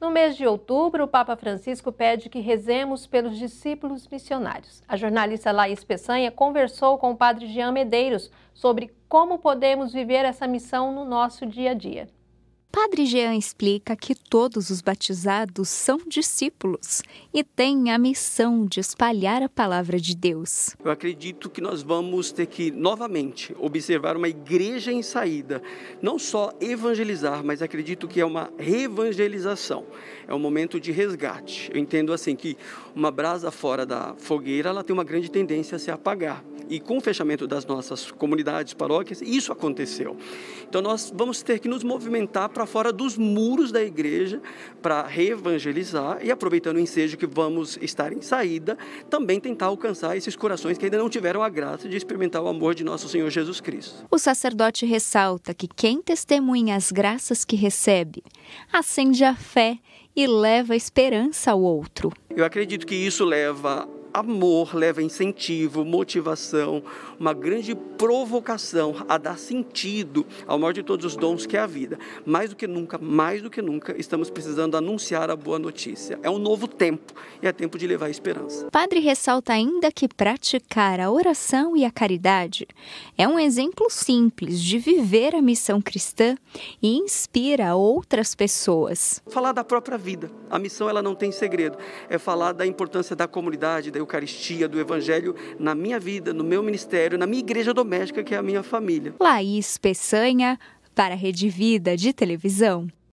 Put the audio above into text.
No mês de outubro, o Papa Francisco pede que rezemos pelos discípulos missionários. A jornalista Laís Peçanha conversou com o padre Jean Medeiros sobre como podemos viver essa missão no nosso dia a dia. Padre Jean explica que todos os batizados são discípulos e têm a missão de espalhar a palavra de Deus. Eu acredito que nós vamos ter que novamente observar uma igreja em saída, não só evangelizar, mas acredito que é uma revangelização. É um momento de resgate. Eu entendo assim que uma brasa fora da fogueira, ela tem uma grande tendência a se apagar e com o fechamento das nossas comunidades, paróquias, isso aconteceu. Então nós vamos ter que nos movimentar para fora dos muros da igreja para reevangelizar e aproveitando o ensejo que vamos estar em saída, também tentar alcançar esses corações que ainda não tiveram a graça de experimentar o amor de nosso Senhor Jesus Cristo. O sacerdote ressalta que quem testemunha as graças que recebe acende a fé e leva esperança ao outro. Eu acredito que isso leva amor leva incentivo, motivação, uma grande provocação a dar sentido ao maior de todos os dons que é a vida. Mais do que nunca, mais do que nunca, estamos precisando anunciar a boa notícia. É um novo tempo e é tempo de levar a esperança. Padre ressalta ainda que praticar a oração e a caridade é um exemplo simples de viver a missão cristã e inspira outras pessoas. Falar da própria vida. A missão ela não tem segredo. É falar da importância da comunidade, da Eucaristia, do Evangelho na minha vida, no meu ministério, na minha igreja doméstica, que é a minha família. Laís Peçanha, para a Rede Vida de Televisão.